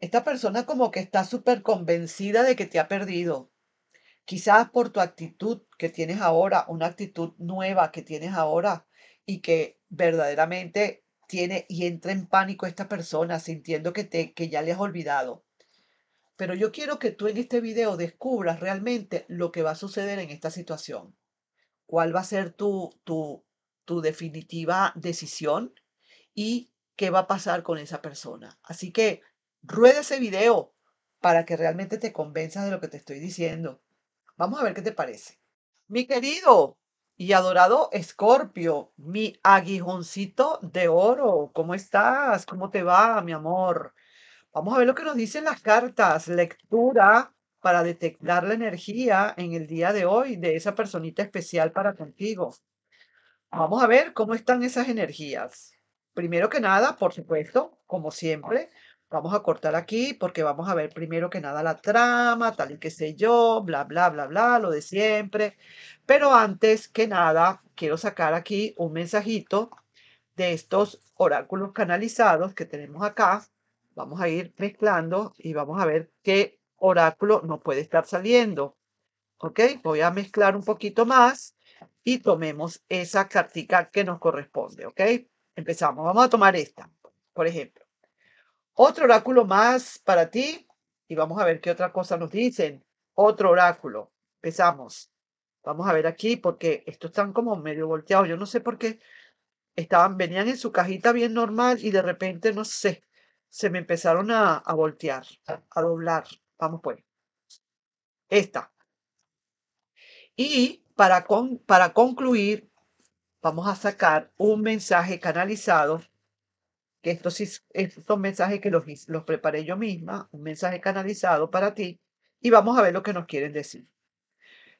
esta persona como que está súper convencida de que te ha perdido. Quizás por tu actitud que tienes ahora, una actitud nueva que tienes ahora y que verdaderamente tiene y entra en pánico esta persona sintiendo que, te, que ya le has olvidado. Pero yo quiero que tú en este video descubras realmente lo que va a suceder en esta situación. ¿Cuál va a ser tu, tu, tu definitiva decisión? Y qué va a pasar con esa persona. Así que rueda ese video para que realmente te convenzas de lo que te estoy diciendo. Vamos a ver qué te parece. Mi querido y adorado Escorpio, mi aguijoncito de oro, ¿cómo estás? ¿Cómo te va, mi amor? Vamos a ver lo que nos dicen las cartas. Lectura para detectar la energía en el día de hoy de esa personita especial para contigo. Vamos a ver cómo están esas energías primero que nada, por supuesto, como siempre, vamos a cortar aquí porque vamos a ver primero que nada la trama, tal y qué sé yo, bla, bla, bla, bla, lo de siempre. Pero antes que nada, quiero sacar aquí un mensajito de estos oráculos canalizados que tenemos acá. Vamos a ir mezclando y vamos a ver qué oráculo nos puede estar saliendo. ¿Ok? Voy a mezclar un poquito más y tomemos esa cartica que nos corresponde. ¿Ok? Empezamos. Vamos a tomar esta, por ejemplo. Otro oráculo más para ti. Y vamos a ver qué otra cosa nos dicen. Otro oráculo. Empezamos. Vamos a ver aquí porque estos están como medio volteados. Yo no sé por qué estaban, venían en su cajita bien normal y de repente, no sé, se me empezaron a, a voltear, a doblar. Vamos pues. Esta. Y para, para concluir, vamos a sacar un mensaje canalizado, que estos, son mensajes que los, los preparé yo misma, un mensaje canalizado para ti, y vamos a ver lo que nos quieren decir.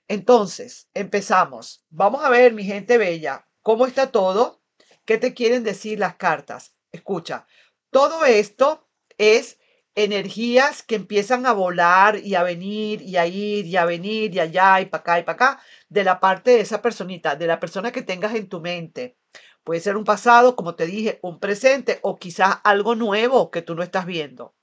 Entonces, empezamos. Vamos a ver, mi gente bella, cómo está todo, qué te quieren decir las cartas. Escucha, todo esto es energías que empiezan a volar y a venir y a ir y a venir y allá y para acá y para acá de la parte de esa personita, de la persona que tengas en tu mente. Puede ser un pasado, como te dije, un presente o quizás algo nuevo que tú no estás viendo.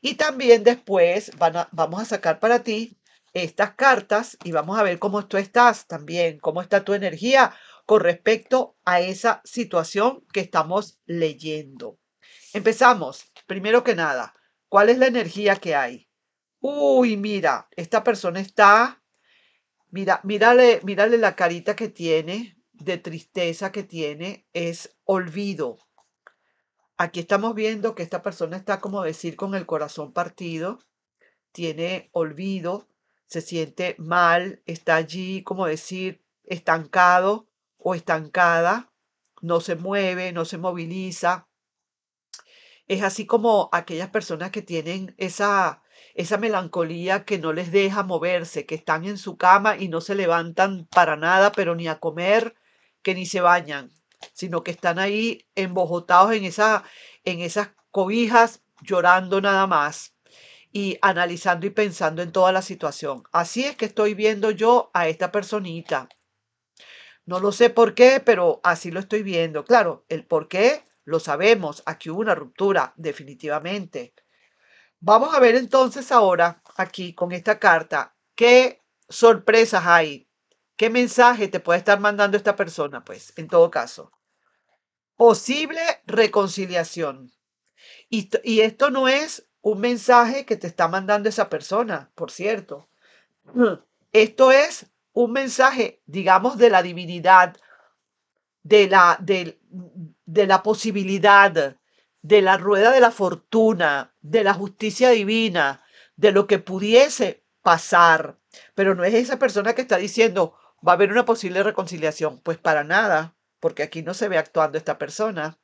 Y también después vamos a sacar para ti estas cartas y vamos a ver cómo tú estás también, cómo está tu energía con respecto a esa situación que estamos leyendo. Empezamos, primero que nada, ¿Cuál es la energía que hay? Uy, mira, esta persona está, mira, mírale, mírale la carita que tiene, de tristeza que tiene, es olvido. Aquí estamos viendo que esta persona está, como decir, con el corazón partido, tiene olvido, se siente mal, está allí, como decir, estancado o estancada, no se mueve, no se moviliza, es así como aquellas personas que tienen esa, esa melancolía que no les deja moverse, que están en su cama y no se levantan para nada, pero ni a comer, que ni se bañan, sino que están ahí embojotados en, esa, en esas cobijas llorando nada más y analizando y pensando en toda la situación. Así es que estoy viendo yo a esta personita. No lo sé por qué, pero así lo estoy viendo. Claro, el por qué lo sabemos, aquí hubo una ruptura, definitivamente. Vamos a ver entonces ahora, aquí con esta carta, qué sorpresas hay, qué mensaje te puede estar mandando esta persona, pues, en todo caso. Posible reconciliación. Y, esto no es un mensaje que te está mandando esa persona, por cierto. Esto es un mensaje, digamos, de la divinidad, de la, del de la posibilidad, de la rueda de la fortuna, de la justicia divina, de lo que pudiese pasar. Pero no es esa persona que está diciendo, va a haber una posible reconciliación. Pues para nada, porque aquí no se ve actuando esta persona.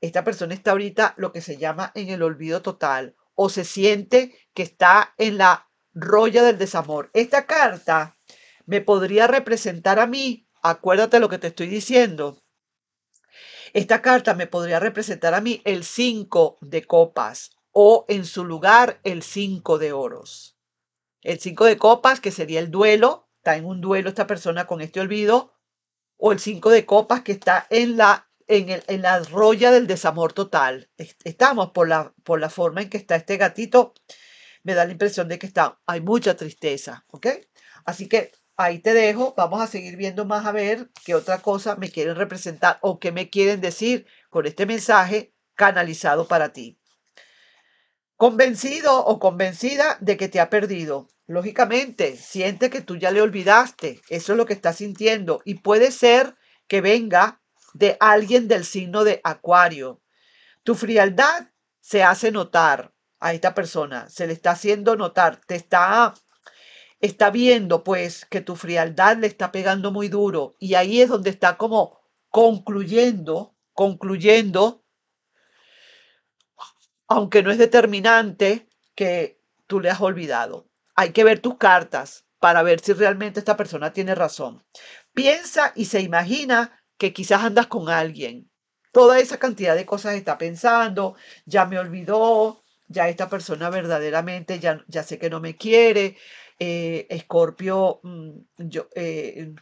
Esta persona está ahorita lo que se llama en el olvido total o se siente que está en la roya del desamor. Esta carta me podría representar a mí, acuérdate lo que te estoy diciendo, esta carta me podría representar a mí el 5 de copas o en su lugar el 5 de oros. El 5 de copas, que sería el duelo, está en un duelo esta persona con este olvido, o el 5 de copas que está en la en, la roya del desamor total. Estamos por la, por la forma en que está este gatito, me da la impresión de que está, hay mucha tristeza, ¿ok? Así que ahí te dejo. Vamos a seguir viendo más a ver qué otra cosa me quieren representar o qué me quieren decir con este mensaje canalizado para ti. Convencido o convencida de que te ha perdido. Lógicamente, siente que tú ya le olvidaste. Eso es lo que está sintiendo. Y puede ser que venga de alguien del signo de Acuario. Tu frialdad se hace notar a esta persona. Se le está haciendo notar. Te está está viendo pues que tu frialdad le está pegando muy duro y ahí es donde está como concluyendo, concluyendo, aunque no es determinante que tú le has olvidado. Hay que ver tus cartas para ver si realmente esta persona tiene razón. Piensa y se imagina que quizás andas con alguien. Toda esa cantidad de cosas está pensando, ya me olvidó, ya esta persona verdaderamente ya, ya sé que no me quiere, eh, Escorpio, mm, yo, eh,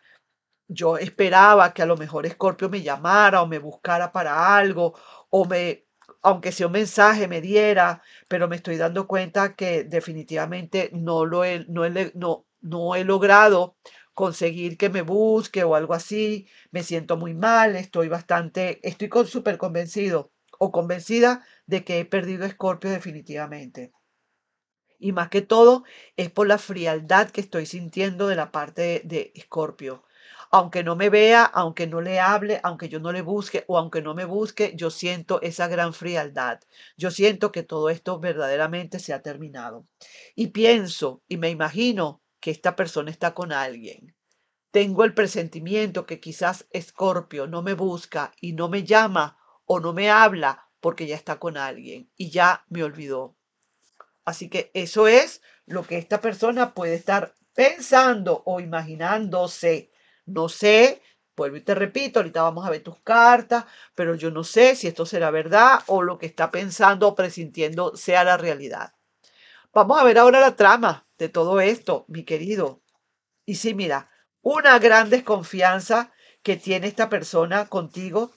yo esperaba que a lo mejor Escorpio me llamara o me buscara para algo o me aunque sea un mensaje, me diera, pero me estoy dando cuenta que definitivamente no, lo he, no, he, he logrado conseguir que me busque o algo así. Me siento muy mal, estoy bastante, estoy con, súper convencido o convencida de que he perdido Escorpio definitivamente. Y más que todo es por la frialdad que estoy sintiendo de la parte de Escorpio. Aunque no me vea, aunque no le hable, aunque yo no le busque o aunque no me busque, yo siento esa gran frialdad. Yo siento que todo esto verdaderamente se ha terminado. Y pienso y me imagino que esta persona está con alguien. Tengo el presentimiento que quizás Escorpio no me busca y no me llama o no me habla porque ya está con alguien y ya me olvidó. Así que eso es lo que esta persona puede estar pensando o imaginándose. No sé, vuelvo y te repito, ahorita vamos a ver tus cartas, pero yo no sé si esto será verdad o lo que está pensando o presintiendo sea la realidad. Vamos a ver ahora la trama de todo esto, mi querido. Y sí, mira, una gran desconfianza que tiene esta persona contigo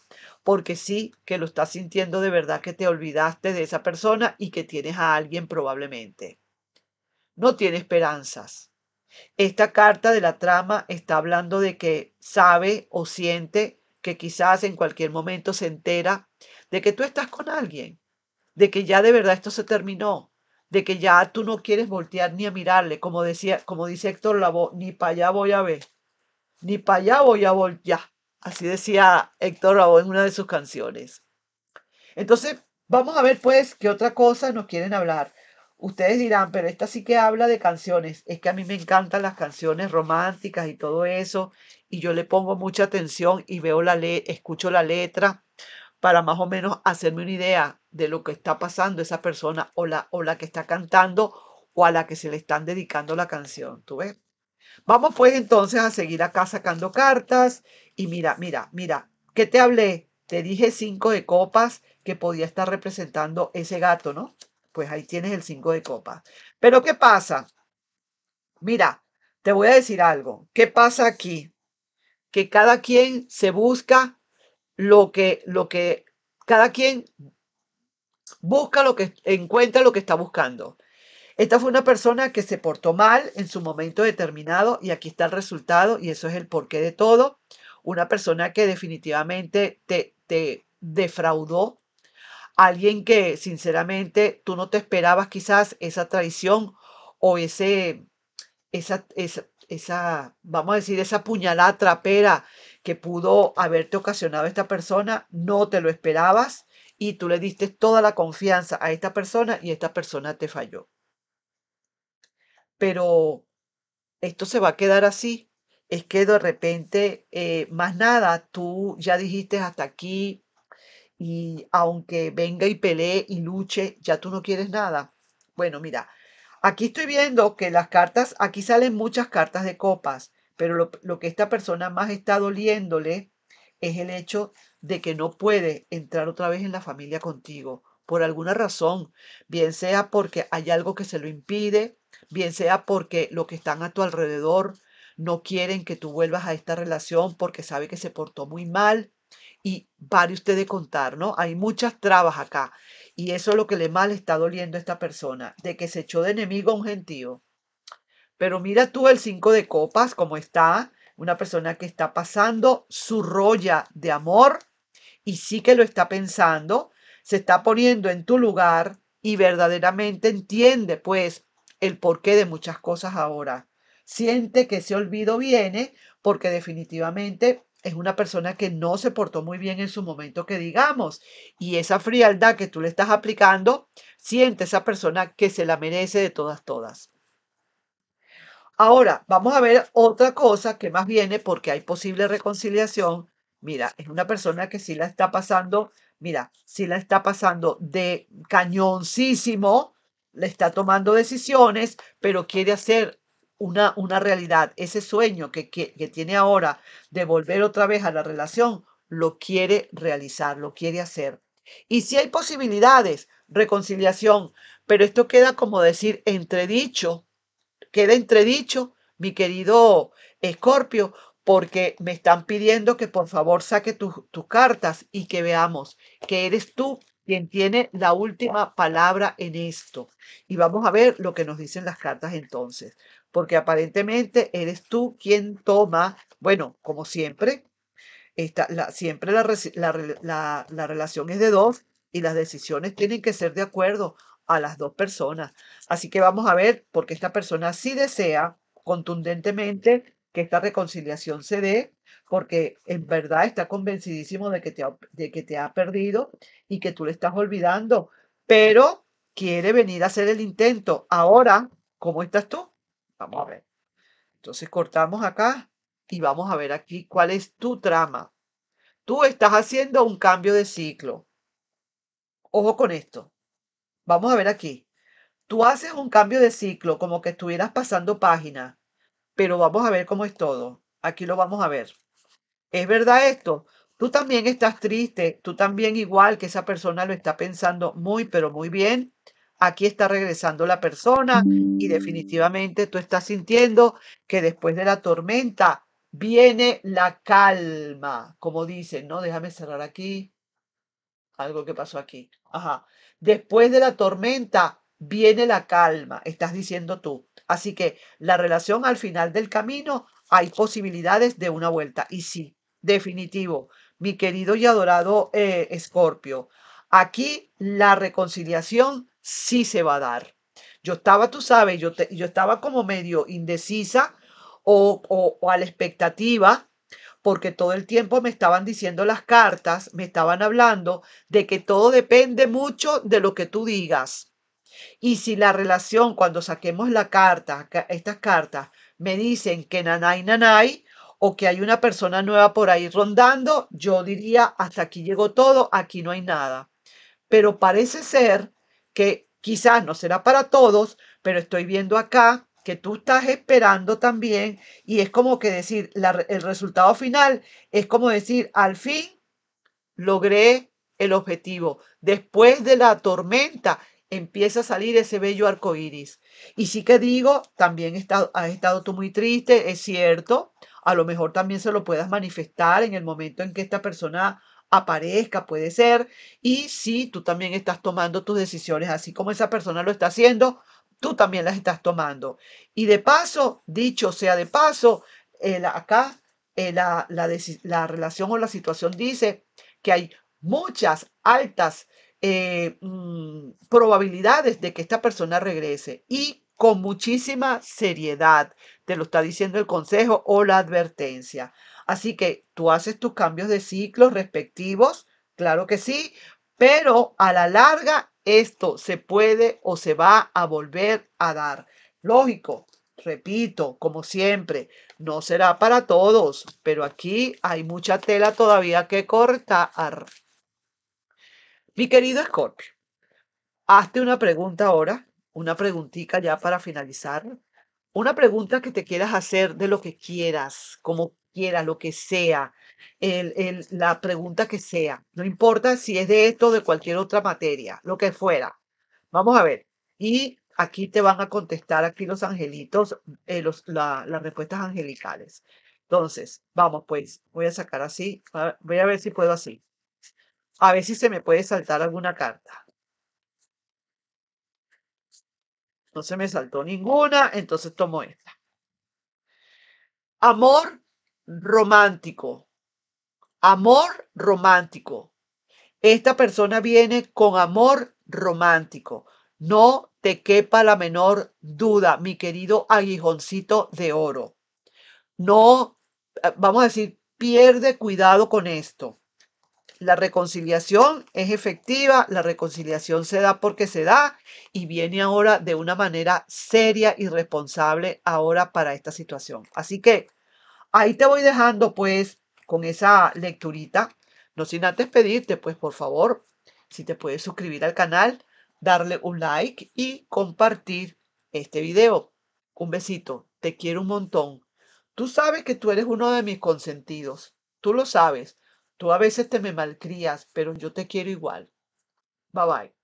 porque sí que lo estás sintiendo de verdad que te olvidaste de esa persona y que tienes a alguien probablemente. No tiene esperanzas. Esta carta de la trama está hablando de que sabe o siente que quizás en cualquier momento se entera de que tú estás con alguien, de que ya de verdad esto se terminó, de que ya tú no quieres voltear ni a mirarle, como decía, como dice Héctor Lavoe, ni para allá voy a ver, ni para allá voy a voltear. Así decía Héctor Raúl en una de sus canciones. Entonces, vamos a ver pues qué otra cosa nos quieren hablar. Ustedes dirán, pero esta sí que habla de canciones. Es que a mí me encantan las canciones románticas y todo eso. Y yo le pongo mucha atención y veo la le escucho la letra para más o menos hacerme una idea de lo que está pasando esa persona o la, o la que está cantando o a la que se le están dedicando la canción. ¿Tú ves? Vamos pues entonces a seguir acá sacando cartas. Y mira, mira, mira, ¿qué te hablé? Te dije cinco de copas que podía estar representando ese gato, ¿no? Pues ahí tienes el cinco de copas. Pero ¿qué pasa? Mira, te voy a decir algo. ¿Qué pasa aquí? Que cada quien se busca lo que, lo que, cada quien busca lo que encuentra lo que está buscando. Esta fue una persona que se portó mal en su momento determinado y aquí está el resultado y eso es el porqué de todo. Una persona que definitivamente te, defraudó. Alguien que sinceramente tú no te esperabas quizás esa traición o ese, esa, esa, esa, vamos a decir, esa puñalada trapera que pudo haberte ocasionado esta persona, no te lo esperabas y tú le diste toda la confianza a esta persona y esta persona te falló pero esto se va a quedar así. Es que de repente, eh, más nada, tú ya dijiste hasta aquí y aunque venga y pelee y luche, ya tú no quieres nada. Bueno, mira, aquí estoy viendo que las cartas, aquí salen muchas cartas de copas, pero lo, lo que esta persona más está doliéndole es el hecho de que no puede entrar otra vez en la familia contigo por alguna razón, bien sea porque hay algo que se lo impide, bien sea porque lo que están a tu alrededor no quieren que tú vuelvas a esta relación porque sabe que se portó muy mal. Y pare usted de contar, ¿no? Hay muchas trabas acá. Y eso es lo que le mal está doliendo a esta persona, de que se echó de enemigo a un gentío. Pero mira tú el cinco de copas, como está, una persona que está pasando su rolla de amor y sí que lo está pensando, se está poniendo en tu lugar y verdaderamente entiende, pues, el porqué de muchas cosas ahora. Siente que ese olvido viene porque definitivamente es una persona que no se portó muy bien en su momento, que digamos, y esa frialdad que tú le estás aplicando, siente esa persona que se la merece de todas, todas. Ahora, vamos a ver otra cosa que más viene porque hay posible reconciliación. Mira, es una persona que sí la está pasando, mira, sí la está pasando de cañoncísimo, le está tomando decisiones, pero quiere hacer una, una realidad. Ese sueño que, tiene ahora de volver otra vez a la relación, lo quiere realizar, lo quiere hacer. Y si hay posibilidades, reconciliación, pero esto queda como decir entredicho, queda entredicho, mi querido Escorpio, porque me están pidiendo que por favor saque tus cartas y que veamos que eres tú quien tiene la última palabra en esto. Y vamos a ver lo que nos dicen las cartas entonces, porque aparentemente eres tú quien toma, bueno, como siempre, la, siempre la, la relación es de dos y las decisiones tienen que ser de acuerdo a las dos personas. Así que vamos a ver, porque esta persona sí desea contundentemente que esta reconciliación se dé porque en verdad está convencidísimo de que, te ha, perdido y que tú le estás olvidando, pero quiere venir a hacer el intento. Ahora, ¿cómo estás tú? Vamos a ver. Entonces cortamos acá y vamos a ver aquí cuál es tu trama. Tú estás haciendo un cambio de ciclo. Ojo con esto. Vamos a ver aquí. Tú haces un cambio de ciclo como que estuvieras pasando página, pero vamos a ver cómo es todo. Aquí lo vamos a ver. ¿Es verdad esto? Tú también estás triste, tú también igual que esa persona lo está pensando muy, pero muy bien. Aquí está regresando la persona y definitivamente tú estás sintiendo que después de la tormenta viene la calma, como dicen, ¿no? Déjame cerrar aquí. Algo que pasó aquí. Ajá. Después de la tormenta viene la calma, estás diciendo tú. Así que la relación al final del camino hay posibilidades de una vuelta. Y sí, definitivo, mi querido y adorado Escorpio, eh, aquí la reconciliación sí se va a dar. Yo estaba, tú sabes, yo, yo estaba como medio indecisa o, o a la expectativa porque todo el tiempo me estaban diciendo las cartas, me estaban hablando de que todo depende mucho de lo que tú digas. Y si la relación, cuando saquemos la carta, estas cartas, me dicen que nanay, nanay, o que hay una persona nueva por ahí rondando, yo diría, hasta aquí llegó todo, aquí no hay nada. Pero parece ser que quizás no será para todos, pero estoy viendo acá que tú estás esperando también y es como que decir, el resultado final es como decir, al fin logré el objetivo, después de la tormenta empieza a salir ese bello arco iris. Y sí que digo, también has estado tú muy triste, es cierto. A lo mejor también se lo puedas manifestar en el momento en que esta persona aparezca, puede ser. Y si tú también estás tomando tus decisiones, así como esa persona lo está haciendo, tú también las estás tomando. Y de paso, dicho sea de paso, acá la, relación o la situación dice que hay muchas altas eh, mm, probabilidades de que esta persona regrese y con muchísima seriedad te lo está diciendo el consejo o la advertencia. Así que tú haces tus cambios de ciclos respectivos, claro que sí, pero a la larga esto se puede o se va a volver a dar. Lógico, repito, como siempre, no será para todos, pero aquí hay mucha tela todavía que cortar. Mi querido Scorpio, Hazte una pregunta ahora, una preguntita ya para finalizar. Una pregunta que te quieras hacer de lo que quieras, como quieras, lo que sea, el, la pregunta que sea. No importa si es de esto o de cualquier otra materia, lo que fuera. Vamos a ver. Y aquí te van a contestar aquí los angelitos, eh, los, la, las respuestas angelicales. Entonces, vamos pues, voy a sacar así, voy a ver si puedo así. A ver si se me puede saltar alguna carta. No se me saltó ninguna, entonces tomo esta. Amor romántico. Amor romántico. Esta persona viene con amor romántico. No te quepa la menor duda, mi querido aguijoncito de oro. No, eh, vamos a decir, pierde cuidado con esto. La reconciliación es efectiva, la reconciliación se da porque se da y viene ahora de una manera seria y responsable ahora para esta situación. Así que ahí te voy dejando pues con esa lecturita. No sin antes pedirte pues por favor si te puedes suscribir al canal, darle un like y compartir este video. Un besito, te quiero un montón. Tú sabes que tú eres uno de mis consentidos, tú lo sabes. Tú a veces te me malcrías, pero yo te quiero igual. Bye bye.